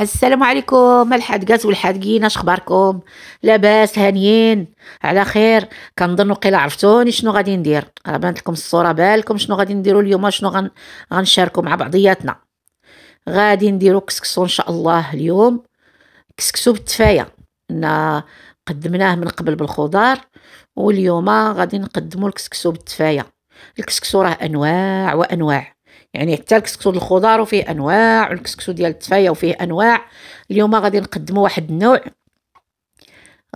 السلام عليكم الحادقات والحادقين اش اخباركم لاباس هانيين على خير كنظن قيل عرفتوني شنو غادي ندير راه بانت لكم الصوره بالكم شنو غادي نديرو اليوم شنو غن... غنشاركو مع بعضياتنا غادي نديرو كسكسو ان شاء الله اليوم كسكسو بالتفايا انا قدمناه من قبل بالخضار واليوم غادي نقدمو الكسكسو بالتفايا الكسكسو راه انواع وانواع يعني حتى الكسكسو الخضار وفيه انواع والكسكسو ديال التفايه وفيه انواع اليوم غادي نقدموا واحد النوع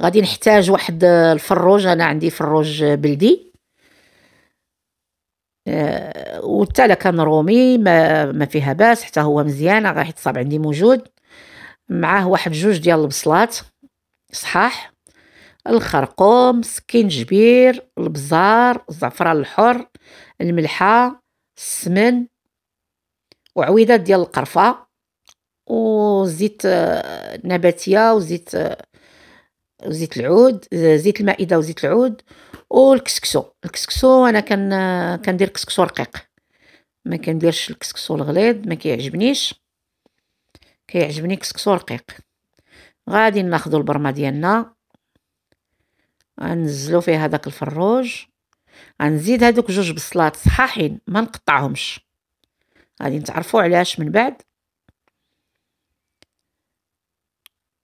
غادي نحتاج واحد الفروج انا عندي فروج بلدي آه، وحتى لا كان رومي ما, ما فيها باس حتى هو مزيان غير حيت صاب عندي موجود معاه واحد جوج ديال البصلات صحاح الخرقوم سكينجبير البزار الزعفران الحر الملحه السمن وعويدات ديال القرفه وزيت آه، نباتيه وزيت آه، زيت العود آه، زيت المائده وزيت العود والكسكسو الكسكسو انا كان كندير كسكسو رقيق ما كنديرش الكسكسو الغليظ ما كيعجبنيش كيعجبني كسكسو رقيق غادي ناخذ البرمه ديالنا غنزلو فيها داك الفروج غنزيد هادوك جوج بصلات صحاحين ما نقطعهمش غادي نتعرفوا علاش من بعد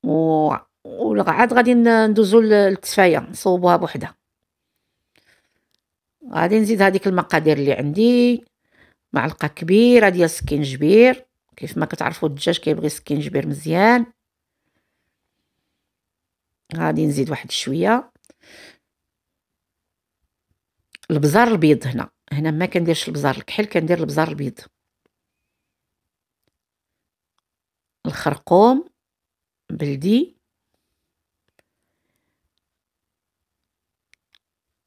و وعاد غادي ندوزو للتفايه نصوبوها بوحدها غادي نزيد هذيك المقادير اللي عندي معلقه كبيره ديال السكينجبير كيف ما كتعرفوا الدجاج كيبغي السكينجبير مزيان غادي نزيد واحد شويه البزار البيض هنا هنا ما كنديرش البزار الكحل كندير البزار البيض الخرقوم بلدي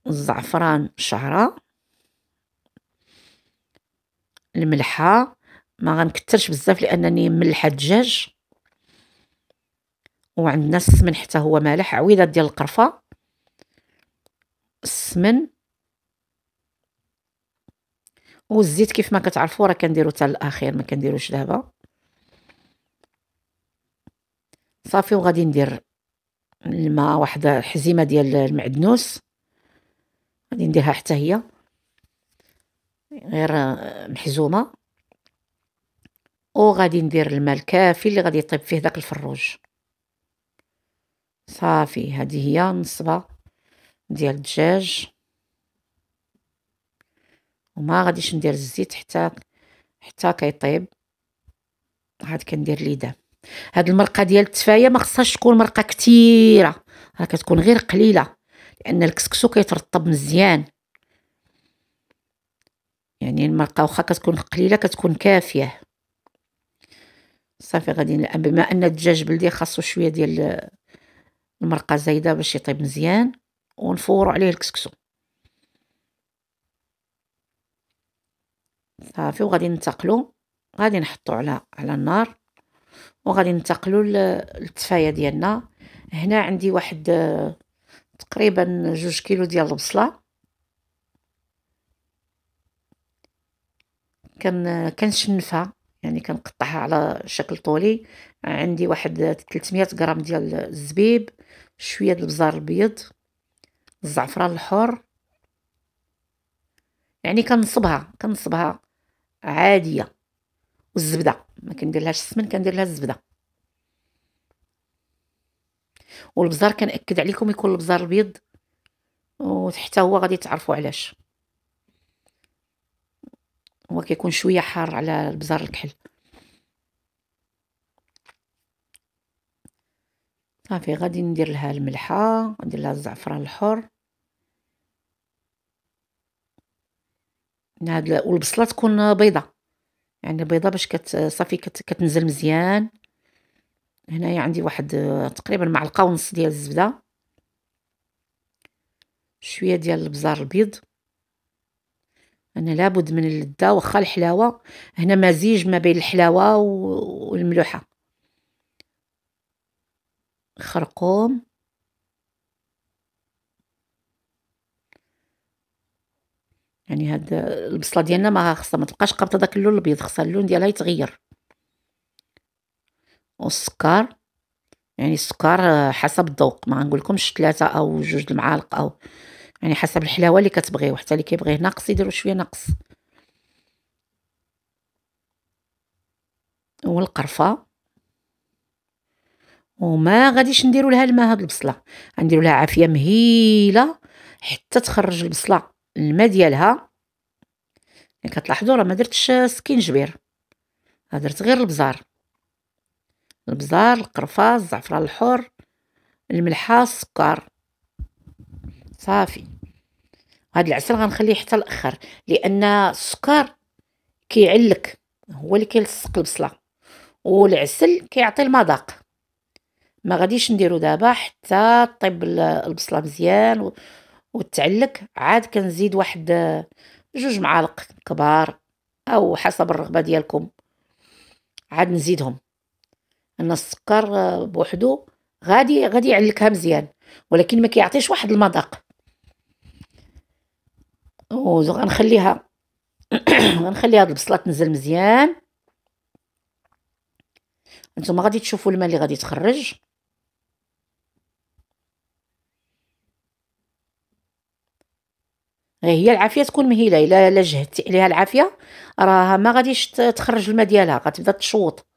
الزعفران شعرة الملحة ما غنكترش بزاف لانني ملحة دجاج وعندنا السمن حتى هو مالح عويده ديال القرفة السمن والزيت كيف ما كتعرفوا راه كنديرو حتى الاخير ما كنديروش دابا صافي وغادي ندير الماء واحد حزيمه ديال المعدنوس غادي نديرها حتى هي غير محزومه وغادي ندير الماء الكافي اللي غادي يطيب فيه داك الفروج صافي هذه هي نصبه ديال الدجاج وما غاديش ندير الزيت حتى حتى كيطيب عاد كندير ليدام هاد المرقه ديال التفايه ما خصهاش تكون مرقه كثيره راه كتكون غير قليله لان الكسكسو كيترطب مزيان يعني المرقه واخا كتكون قليله كتكون كافيه صافي غادي بما ان الدجاج بلدي خاصو شويه ديال المرقه زايده باش يطيب مزيان ونفورو عليه الكسكسو صافي وغادي ننتقلو غادي نحطو على على النار وغادي ننتقلوا للتفايه ديالنا هنا عندي واحد آه، تقريبا جوج كيلو ديال البصله كن آه، كنشنفها يعني كنقطعها على شكل طولي عندي واحد 300 آه، غرام ديال الزبيب شويه ديال البزار البيض الزعفران الحر يعني كنصبها كنصبها عاديه والزبده ما لهاش السمن كندير لها الزبده والبزار كنأكد عليكم يكون البزار البيض وحتى هو غادي تعرفوا علاش هو كيكون شويه حار على البزار الكحل صافي غادي ندير لها الملحه ندير لها الزعفران الحر هاد والبصله تكون بيضه يعني البيضه باش كت صافي كت كتنزل مزيان هنايا عندي واحد تقريبا معلقه ونص ديال الزبده شويه ديال البزار البيض انا لابد من اللذه واخا الحلاوه هنا مزيج ما بين الحلاوه والملوحه خرقوم يعني هاد البصله ديالنا ما خاصها ما تبقاش قابطه داك اللون الابيض خاصها اللون ديالها يتغير والسكر يعني السكر حسب الذوق ما نقول لكمش ثلاثه او جوج المعالق او يعني حسب الحلاوه اللي كتبغيو حتى اللي كيبغيه ناقص يديروا شويه ناقص والقرفه وما غاديش نديروا لها الماء هاد البصله غنديروا لها عافيه مهيله حتى تخرج البصله الماء ديالها يعني كتلاحظوا راه ما درتش سكينجبير درت غير البزار البزار القرفه الزعفران الحر الملحه السكر صافي هاد العسل غنخليه حتى الاخر لان السكر كيعلك هو اللي كيلصق البصله والعسل كيعطي المذاق ما غاديش نديرو دابا حتى طيب البصله مزيان وتعلك عاد كنزيد واحد آه، جوج معالق كبار او حسب الرغبه ديالكم عاد نزيدهم ان السكر آه، بوحدو غادي غادي يعلكها مزيان ولكن ما كيعطيش واحد المذاق وغنخليها غنخلي هاد البصله تنزل مزيان نتوما غادي تشوفوا الماء اللي غادي تخرج غير هي العافيه تكون مهيله الا لا جهدتي عليها العافيه راها ما غاديش تخرج الماء ديالها غتبدا تشوط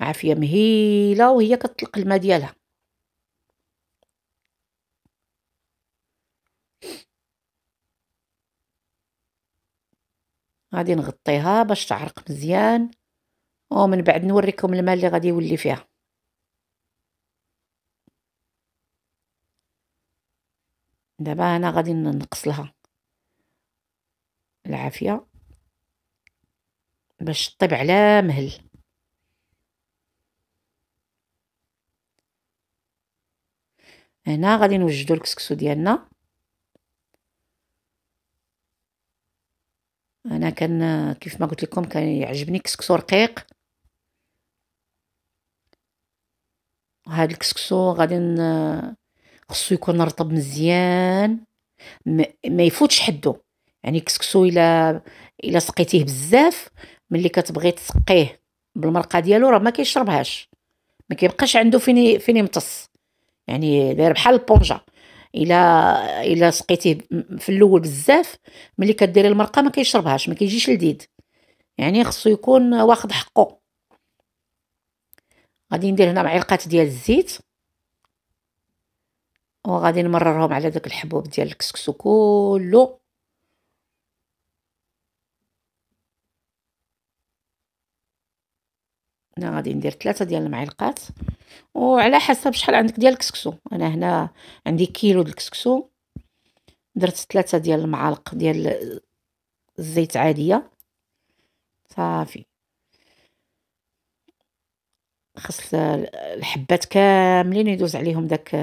عافيه مهيله وهي كتطلق الماء ديالها غادي نغطيها باش تعرق مزيان ومن بعد نوريكم الماء اللي غادي يولي فيها دابا انا غادي نقص لها العافيه باش طيب على مهل هنا غادي نوجدو الكسكسو ديالنا انا كان كيف ما قلت لكم كان يعجبني كسكسو رقيق هاد الكسكسو غادي خصو يكون رطب مزيان ما يفوتش حدو يعني كسكسو الا الا سقيتيه بزاف ملي كتبغي تسقيه بالمرقه ديالو راه ما كيشربهاش ما كيبقاش عنده فين فين يمتص يعني داير بحال البونجا الا الا سقيتيه في الاول بزاف ملي كديري المرقه ما كيشربهاش ما كيجيش لذيذ يعني خصو يكون واخد حقه غادي ندير هنا معلقه ديال الزيت وغادي نمررهم على داك الحبوب ديال الكسكسو كله هنا غادي ندير ثلاثة ديال المعلقات وعلى حسب شحال عندك ديال الكسكسو انا هنا عندي كيلو ديال الكسكسو درت ثلاثة ديال المعالق ديال الزيت عادية صافي خص الحبات كاملين يدوز عليهم داك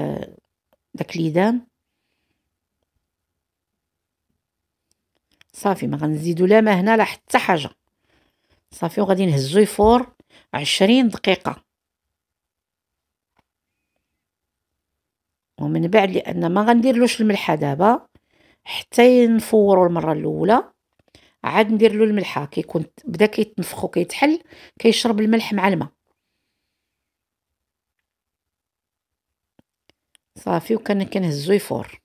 داك بكليدان صافي ما غنزيدو لا ما هنا لا حتى حاجه صافي وغادي نهزو يفور عشرين دقيقه ومن بعد لان ما غنديرلوش الملحه دابا حتى ينفوروا المره الاولى عاد ندير له الملحه كيكون بدا كيتنفخ وكيتحل كيشرب الملح مع الماء صافي وكان كنهزو يفور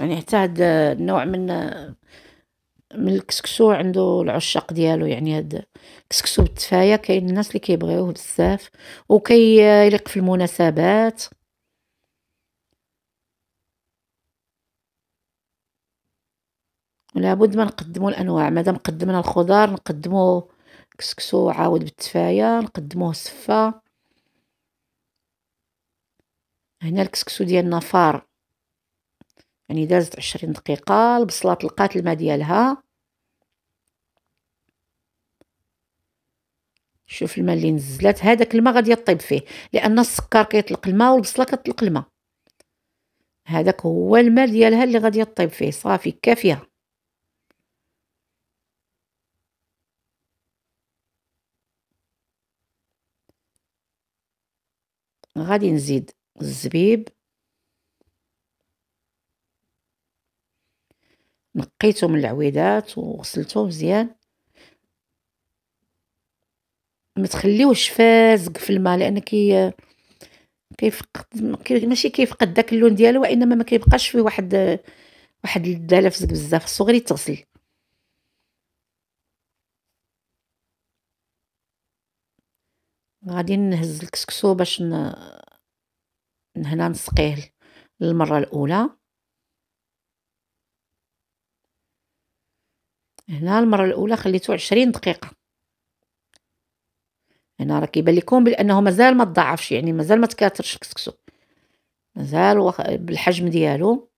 يعني حتى هاد النوع من من الكسكسو عنده العشاق ديالو يعني هاد كسكسو بالتفايا كاين الناس اللي كيبغيوه بزاف وكيليق في المناسبات لابد ما نقدموا الانواع مادام قدمنا الخضار نقدموه الكسكسو عاود بالتفايا نقدموه صفا هنا الكسكسو ديالنا فار يعني دازت عشرين دقيقه البصله طلقات الماء ديالها شوف الماء اللي نزلات هذاك الماء غادي يطيب فيه لان السكر كيطلق الماء والبصله كتطلق الماء هذاك هو الماء ديالها اللي غادي يطيب فيه صافي كافيه غادي نزيد الزبيب نقيته من العويدات وغسلته مزيان ما تخليوش فازق في الماء لان كي كيفقد ماشي كيفقد داك اللون ديالو وانما ما كيبقاش فيه واحد واحد الدلافزق بزاف صغير يتغسل غادي نهز الكسكسو باش ن... هنا نسقيه للمره الاولى هنا المره الاولى خليته عشرين دقيقه هنا راه كيبان لكم بانه مازال ما تضاعفش يعني مازال ما تكاثرش الكسكسو مازال وخ... بالحجم ديالو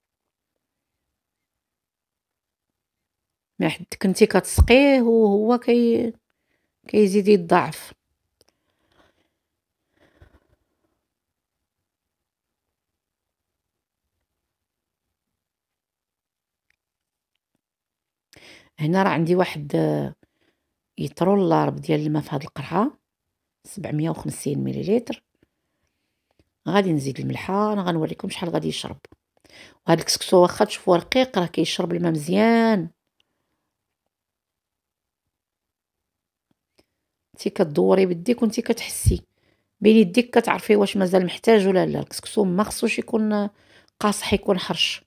ما حد كنتي كتسقيه وهو كي كيزيد يتضاعف هنا راه عندي واحد آه، يترول لارب ديال الماء في هاد القرعه 750 مليلتر غادي نزيد الملحه انا غنوريكم شحال غادي يشرب وهاد الكسكسو واخا تشوفوا رقيق راه كيشرب الماء مزيان انت كدوري بديك وانت كتحسي بين يديك كتعرفي واش مازال محتاج ولا لا الكسكسو ما خصوش يكون قاصح يكون حرش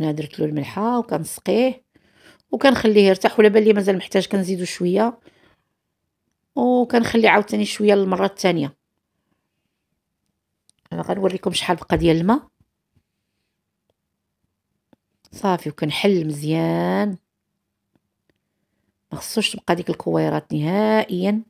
هنا درت له الملحه وكنسقيه وكنخليه يرتاح ولا بالي مازال محتاج كنزيدو شويه وكنخليه عاوتاني شويه للمره الثانيه انا غنوريكم شحال بقى ديال الماء صافي وكنحل مزيان ما خصوش تبقى ديك الكويرات نهائيا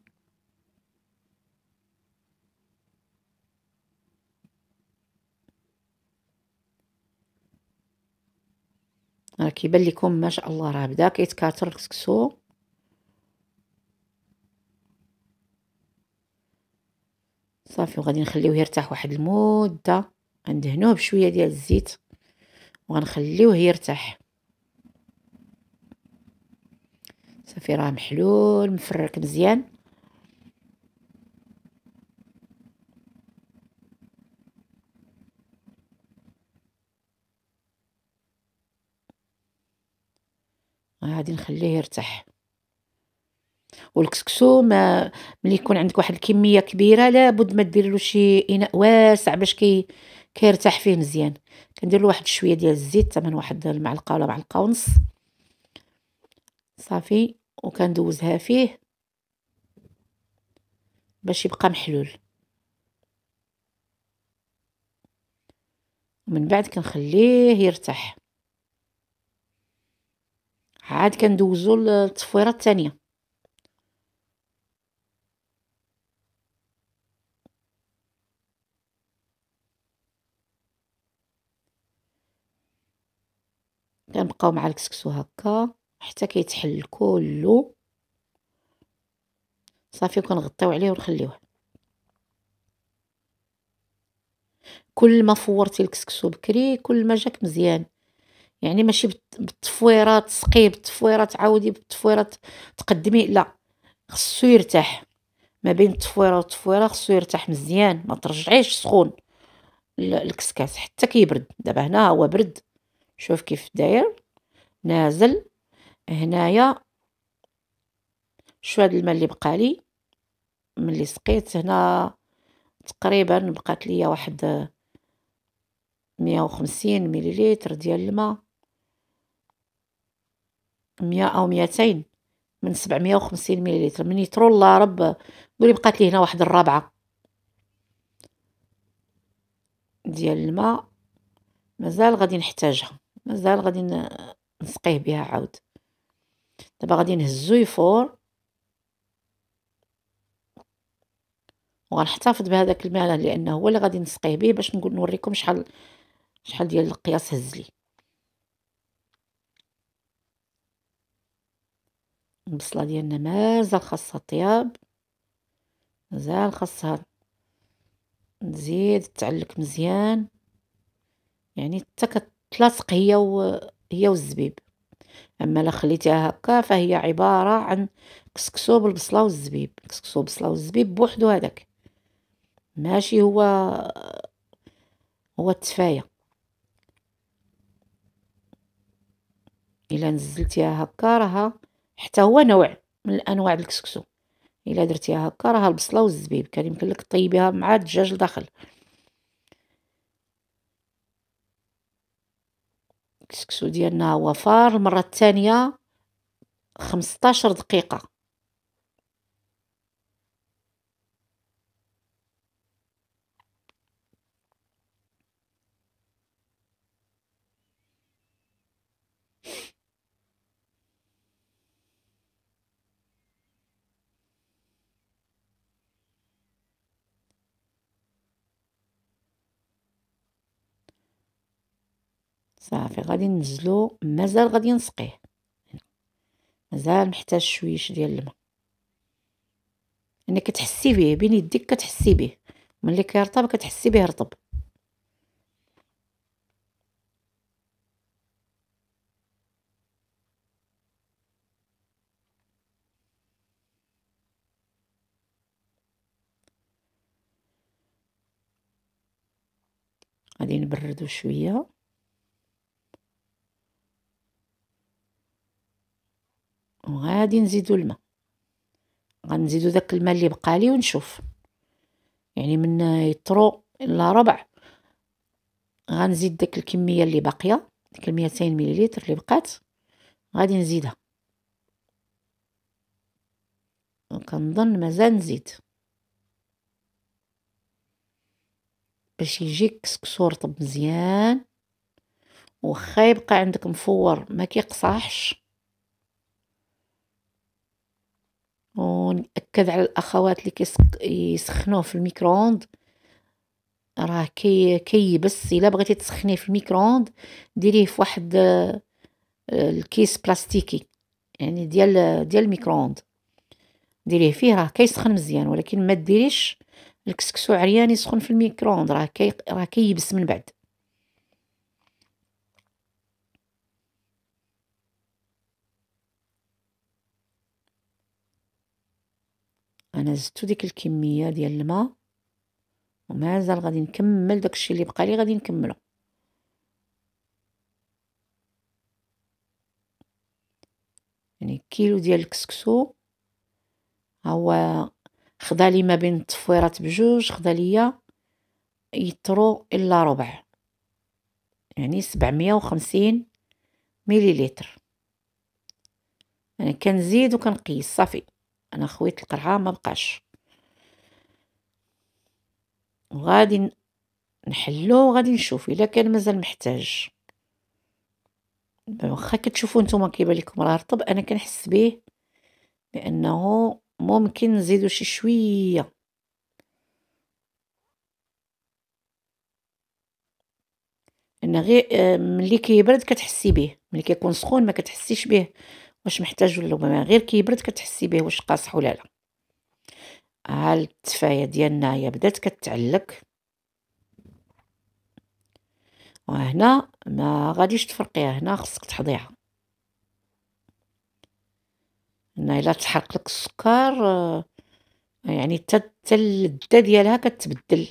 راه كيبان لكم ما شاء الله راه بدا كيتكاثر الكسكسو صافي وغادي نخليوه يرتاح واحد المده غندهنوه بشويه ديال الزيت وغنخليوه يرتاح صافي راه محلول مفرك مزيان آه، غادي نخليه يرتاح والكسكسو ما ملي يكون عندك واحد الكميه كبيره لابد ما دير له شي اناء واسع باش كي كيرتاح فيه مزيان كندير له واحد شويه ديال الزيت تمن واحد المعلقه ولا معلقه ونص صافي وكندوزها فيه باش يبقى محلول ومن بعد كنخليه يرتاح عاد كندوزو للتصويره الثانيه كنبقاو مع الكسكسو هكا حتى كيتحل كلو صافي وكنغطيو عليه ونخليوه كل ما فورتي الكسكسو بكري كل ما جاك مزيان يعني ماشي بالتفويرات تسقيه بالتفويره تعاودي بالتفويره تقدمي لا خصو يرتاح ما بين التفويره والتفويره خصو يرتاح مزيان ما ترجعيش سخون الكسكاس حتى كيبرد دابا هنا هو برد شوف كيف داير نازل هنايا شو هاد الماء اللي بقى لي ملي سقيت هنا تقريبا بقات ليا واحد مية وخمسين مليليتر ديال الماء مية أو ميتين من سبعمية وخمسين مليلتر من يترو رب قولي بقات لي هنا واحد الرابعة ديال الماء مازال غادي نحتاجها مازال غادي نسقيه بها عاود دابا غادي نهزو يفور وغنحتفظ بهذاك الماء لانه هو اللي غادي نسقيه به باش نقول نوريكم شحال شحال ديال القياس هز لي البصله ديالنا مازال خاصها طياب مازال خاصها تزيد تعلك مزيان يعني حتى كتلاصق هي و هي والزبيب اما الا خليتيها هكا فهي عباره عن كسكسو بالبصله والزبيب كسكسو بالبصله والزبيب بوحدو هذاك ماشي هو هو التفايه الا نزلتيها هكا راها حتى هو نوع من الانواع الكسكسو الا درتيها هكا راها البصله والزبيب كان يمكن لك طيبيها مع الدجاج لداخل الكسكسو ديالنا هو فار المره الثانيه 15 دقيقه صافي غادي ننزلو مازال غادي نسقيه مازال محتاج شويش ديال الماء يعني كتحسي به بين يديك كتحسي به ملي كيرطب كتحسي به رطب غادي نبردو شويه غادي نزيدو الماء غنزيدو داك الماء اللي بقى لي ونشوف يعني من يطرو الا ربع غنزيد داك الكميه اللي باقيه ديك 200 مليلتر اللي بقات غادي نزيدها كنظن مازال نزيد باش يجي كسكسو رطب مزيان وخا يبقى عندك مفور ما كيقصحش ونأكد على الأخوات اللي يسخنوه في الميكرووند راه كي كيبس الا بغيتي تسخنيه في الميكرووند ديريه في واحد آه، الكيس بلاستيكي يعني ديال ديال الميكرووند ديريه فيه راه كيسخن مزيان ولكن ما ديريش الكسكسو عريان يسخن في الميكرووند راه كي راه كيبس من بعد انا زدتو ديك الكميه ديال الماء ومازال غادي نكمل داكشي اللي بقى لي غادي نكمله يعني كيلو ديال الكسكسو هو خدا لي ما بين التفويرات بجوج خدا ليا يترو الا ربع يعني سبعمية وخمسين مليلتر انا يعني كنزيد وكنقيس صافي انا خويت القرعه ما بقاش وغادي نحلو وغادي نشوف الا كان مازال محتاج واخا كتشوفوا نتوما كيبان لكم راه رطب انا كنحس به بانه ممكن نزيدو شي شويه ان غير آه، ملي كيبرد كتحسي به ملي كيكون سخون ما كتحسيش به واش محتاج ولا ما غير كيبرد كتحسي به واش قاصح ولا لا ها التفايه ديالنا هي بدات كتعلق وهنا ما غاديش تفرقيها هنا خصك تحضيها هنا الا تحرق لك السكر آه، يعني حتى اللذه ديالها كتبدل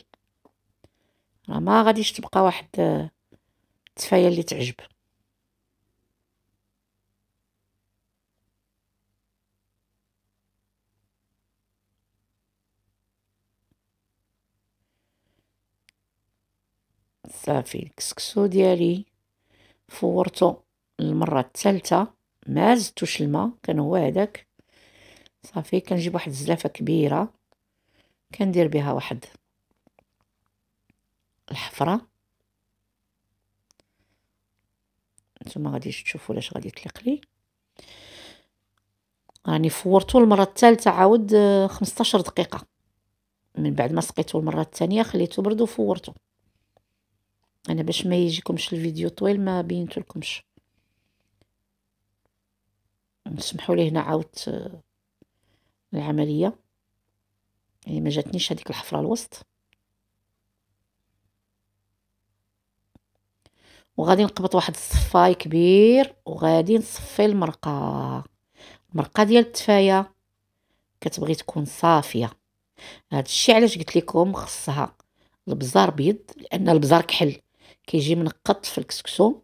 راه ما غاديش تبقى واحد آه، التفايه اللي تعجبك صافي الكسكسو ديالي فورتو المرة الثالثة ما زدتوش الماء كان هو هذاك صافي كنجيب واحد الزلافه كبيره كندير بها واحد الحفره نتوما غادي تشوفوا لاش غادي تليق لي راني فورتو المره الثالثه عاود 15 دقيقه من بعد ما سقيتو المره الثانيه خليته برد وفورتو انا باش ما يجيكمش الفيديو طويل ما بينت لكمش نسمحوا لي هنا عاودت آه، العمليه يعني ما جاتنيش هذيك الحفره الوسط وغادي نقبط واحد الصفاي كبير وغادي نصفي المرقه المرقه ديال التفايه كتبغي تكون صافيه هذا الشيء علاش قلت لكم خصها البزار بيض لان البزار كحل كيجي منقط في الكسكسو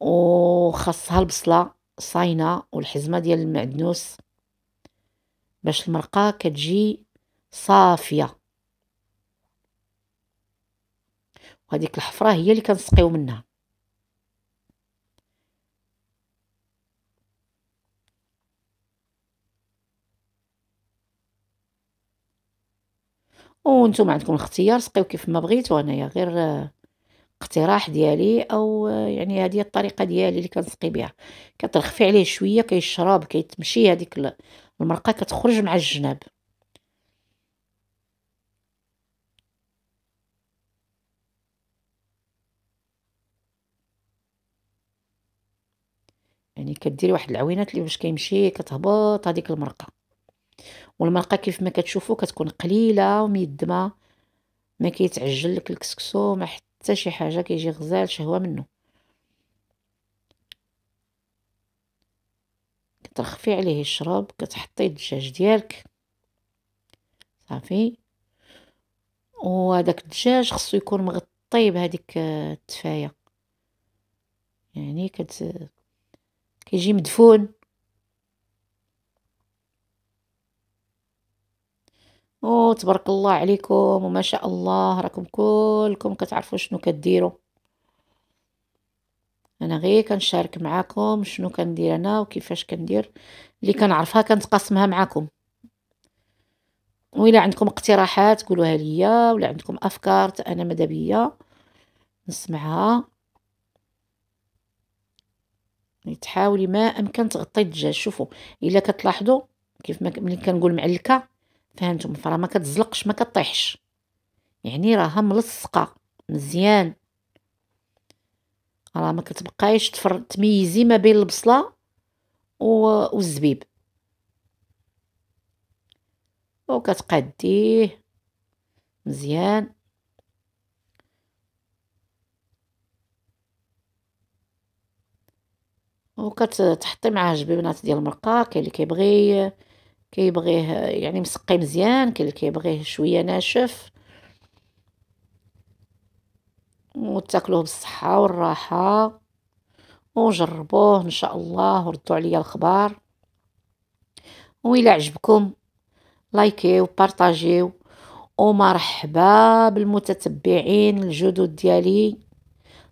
وخاصها البصله صاينه والحزمه ديال المعدنوس باش المرقه كتجي صافيه وهذيك الحفره هي اللي كنسقيو منها وانتم عندكم الاختيار سقيو كيف ما بغيتوا انايا غير آه، اقتراح ديالي او آه، يعني هذه الطريقه ديالي اللي كنسقي بها كترخفي عليه شويه كيشرب كيتمشي هذيك المرقه كتخرج مع الجناب يعني كديري واحد العوينات اللي باش كيمشي كتهبط هذيك المرقه والمرقه كيف ما كتشوفوا كتكون قليله وميدمه ما كيتعجل لك الكسكسو ما حتى شي حاجه كيجي غزال شهوه منه كترخفي عليه الشراب كتحطي الدجاج ديالك صافي وهذاك الدجاج خصو يكون مغطي بهذيك آه، التفايه يعني كت كيجي مدفون وتبارك الله عليكم وما شاء الله راكم كلكم كتعرفوا شنو كديروا انا غير كنشارك معاكم شنو كندير انا وكيفاش كندير اللي كنعرفها كنتقاسمها معاكم وإلا عندكم اقتراحات قولوها ليا ولا عندكم افكار انا مدبيه نسمعها تحاولي ما امكن تغطي الدجاج شوفوا الا كتلاحظوا كيف ما ملي كنقول معلكه فهمتم فراه ما كتزلقش ما كطيحش يعني راها ملصقه مزيان راه ما كتبقايش تفر تميزي ما بين البصله والزبيب وكتقديه مزيان وكتحطي معاه جبيبنات ديال المرقه كاين اللي كيبغي كيبغيه يعني مسقي مزيان اللي كيبغيه شويه ناشف وتاكلوه بالصحه والراحه وجربوه ان شاء الله وردوا عليا الخبار وإلا عجبكم لايكيو بارطاجيو ومرحبا بالمتتبعين الجدد ديالي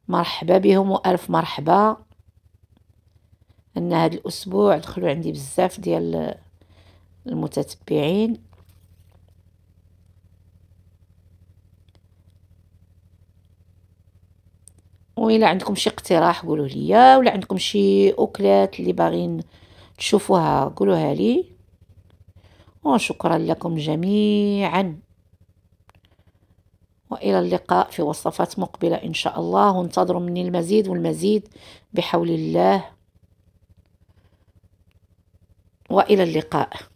مرحبا بهم والف مرحبا ان هذا الاسبوع دخلوا عندي بزاف ديال المتتبعين وإلا عندكم شي اقتراح قولوا لي ولا عندكم شي أكلات اللي باغين تشوفوها قولوها لي وشكرا لكم جميعا وإلى اللقاء في وصفات مقبلة إن شاء الله وانتظروا مني المزيد والمزيد بحول الله وإلى اللقاء